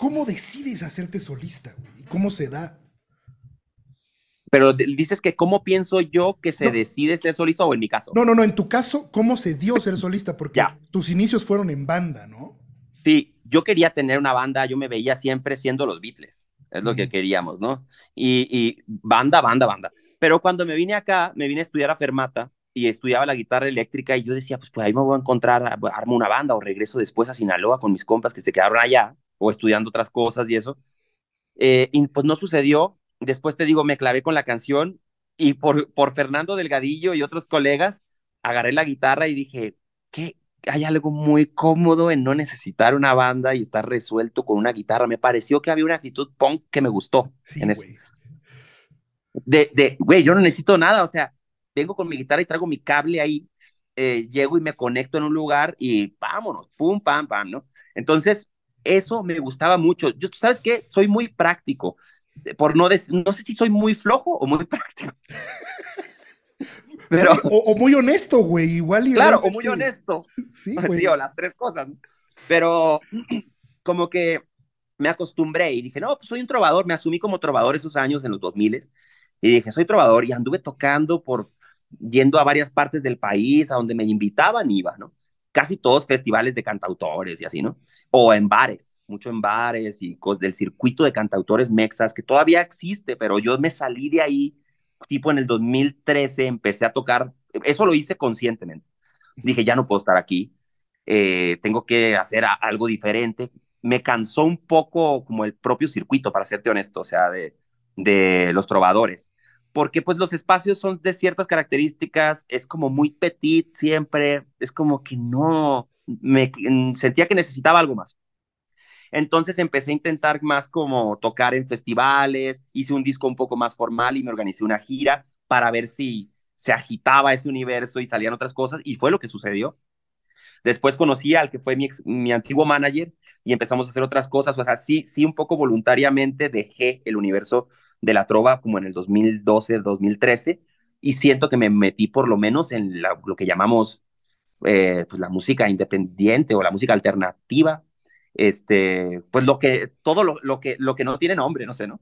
¿Cómo decides hacerte solista? y ¿Cómo se da? Pero dices que cómo pienso yo que se decide ser solista o en mi caso. No, no, no, en tu caso, ¿cómo se dio ser solista? Porque tus inicios fueron en banda, ¿no? Sí, yo quería tener una banda, yo me veía siempre siendo los Beatles, es lo que queríamos, ¿no? Y, banda, banda, banda. Pero cuando me vine acá, me vine a estudiar a Fermata y estudiaba la guitarra eléctrica y yo decía, pues, pues ahí me voy a encontrar, armo una banda o regreso después a Sinaloa con mis compas que se quedaron allá o estudiando otras cosas y eso. Eh, y pues no sucedió. Después te digo, me clavé con la canción y por, por Fernando Delgadillo y otros colegas, agarré la guitarra y dije, que Hay algo muy cómodo en no necesitar una banda y estar resuelto con una guitarra. Me pareció que había una actitud punk que me gustó. en De, de, güey, yo no necesito nada, o sea, vengo con mi guitarra y traigo mi cable ahí, eh, llego y me conecto en un lugar y vámonos, pum, pam, pam, ¿no? Entonces, eso me gustaba mucho. Yo, ¿tú ¿sabes qué? Soy muy práctico. Por no no sé si soy muy flojo o muy práctico. Pero, o, muy honesto, güey, igual. Y claro, o muy honesto. Sí, güey. las tres cosas. Pero como que me acostumbré y dije, no, pues soy un trovador. Me asumí como trovador esos años en los 2000 y dije, soy trovador y anduve tocando por, yendo a varias partes del país, a donde me invitaban, iba, ¿no? casi todos festivales de cantautores y así, ¿no? O en bares, mucho en bares y del circuito de cantautores mexas, que todavía existe, pero yo me salí de ahí, tipo en el 2013, empecé a tocar, eso lo hice conscientemente. Dije, ya no puedo estar aquí, eh, tengo que hacer algo diferente. Me cansó un poco como el propio circuito, para serte honesto, o sea, de, de los trovadores porque pues los espacios son de ciertas características, es como muy petit siempre, es como que no, me mm, sentía que necesitaba algo más. Entonces empecé a intentar más como tocar en festivales, hice un disco un poco más formal y me organizé una gira para ver si se agitaba ese universo y salían otras cosas y fue lo que sucedió. Después conocí al que fue mi, mi antiguo manager y empezamos a hacer otras cosas, o sea, sí, sí un poco voluntariamente dejé el universo de la trova como en el 2012, 2013, y siento que me metí por lo menos en lo que llamamos eh, pues la música independiente o la música alternativa, este, pues lo que, todo lo, que, lo que no tiene nombre, no sé, ¿no?